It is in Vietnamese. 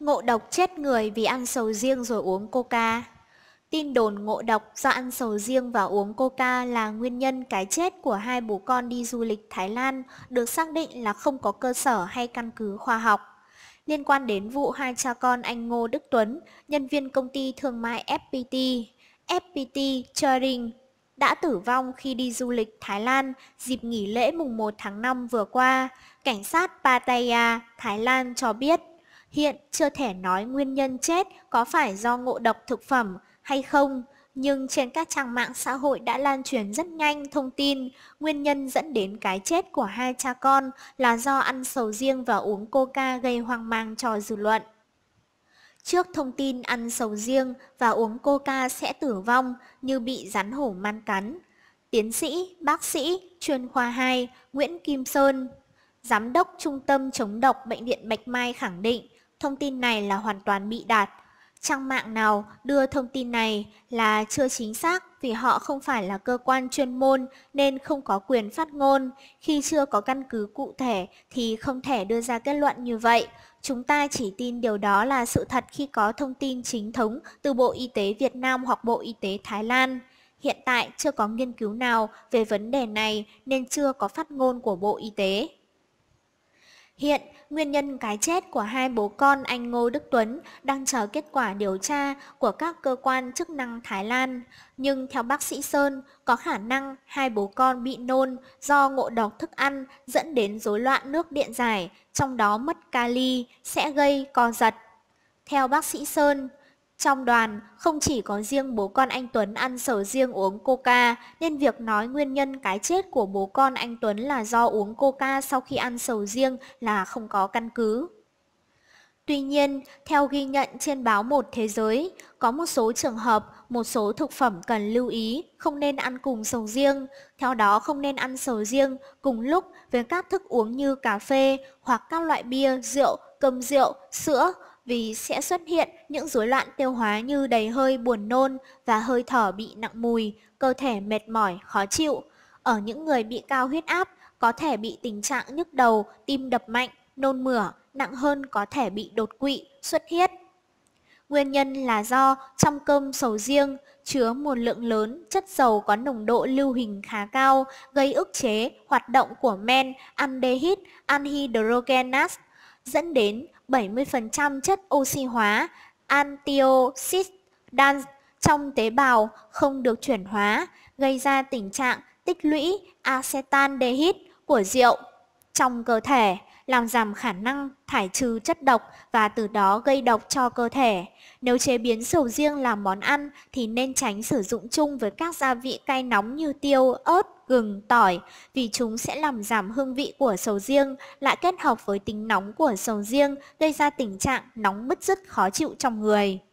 Ngộ độc chết người vì ăn sầu riêng rồi uống coca. Tin đồn ngộ độc do ăn sầu riêng và uống coca là nguyên nhân cái chết của hai bố con đi du lịch Thái Lan được xác định là không có cơ sở hay căn cứ khoa học. Liên quan đến vụ hai cha con anh Ngô Đức Tuấn, nhân viên công ty thương mại FPT, FPT Trading đã tử vong khi đi du lịch Thái Lan dịp nghỉ lễ mùng 1 tháng 5 vừa qua, cảnh sát Pattaya, Thái Lan cho biết. Hiện chưa thể nói nguyên nhân chết có phải do ngộ độc thực phẩm hay không, nhưng trên các trang mạng xã hội đã lan truyền rất nhanh thông tin nguyên nhân dẫn đến cái chết của hai cha con là do ăn sầu riêng và uống coca gây hoang mang cho dư luận. Trước thông tin ăn sầu riêng và uống coca sẽ tử vong như bị rắn hổ man cắn, Tiến sĩ, bác sĩ, chuyên khoa 2 Nguyễn Kim Sơn, Giám đốc Trung tâm Chống độc Bệnh viện Bạch Mai khẳng định Thông tin này là hoàn toàn bị đạt. Trang mạng nào đưa thông tin này là chưa chính xác vì họ không phải là cơ quan chuyên môn nên không có quyền phát ngôn. Khi chưa có căn cứ cụ thể thì không thể đưa ra kết luận như vậy. Chúng ta chỉ tin điều đó là sự thật khi có thông tin chính thống từ Bộ Y tế Việt Nam hoặc Bộ Y tế Thái Lan. Hiện tại chưa có nghiên cứu nào về vấn đề này nên chưa có phát ngôn của Bộ Y tế. Hiện, nguyên nhân cái chết của hai bố con anh Ngô Đức Tuấn đang chờ kết quả điều tra của các cơ quan chức năng Thái Lan. Nhưng theo bác sĩ Sơn, có khả năng hai bố con bị nôn do ngộ độc thức ăn dẫn đến rối loạn nước điện giải, trong đó mất kali sẽ gây co giật. Theo bác sĩ Sơn, trong đoàn, không chỉ có riêng bố con anh Tuấn ăn sầu riêng uống coca, nên việc nói nguyên nhân cái chết của bố con anh Tuấn là do uống coca sau khi ăn sầu riêng là không có căn cứ. Tuy nhiên, theo ghi nhận trên báo Một Thế Giới, có một số trường hợp, một số thực phẩm cần lưu ý, không nên ăn cùng sầu riêng. Theo đó không nên ăn sầu riêng cùng lúc với các thức uống như cà phê hoặc các loại bia, rượu, cơm rượu, sữa, vì sẽ xuất hiện những rối loạn tiêu hóa như đầy hơi buồn nôn và hơi thở bị nặng mùi, cơ thể mệt mỏi, khó chịu. Ở những người bị cao huyết áp, có thể bị tình trạng nhức đầu, tim đập mạnh, nôn mửa, nặng hơn có thể bị đột quỵ, xuất huyết. Nguyên nhân là do trong cơm sầu riêng chứa một lượng lớn chất dầu có nồng độ lưu hình khá cao, gây ức chế hoạt động của men aldehyde anhydrogenase dẫn đến 70% chất oxy hóa antioxidant trong tế bào không được chuyển hóa, gây ra tình trạng tích lũy acetaldehyde của rượu trong cơ thể làm giảm khả năng thải trừ chất độc và từ đó gây độc cho cơ thể. Nếu chế biến sầu riêng làm món ăn thì nên tránh sử dụng chung với các gia vị cay nóng như tiêu, ớt, gừng, tỏi vì chúng sẽ làm giảm hương vị của sầu riêng, lại kết hợp với tính nóng của sầu riêng gây ra tình trạng nóng bứt rứt khó chịu trong người.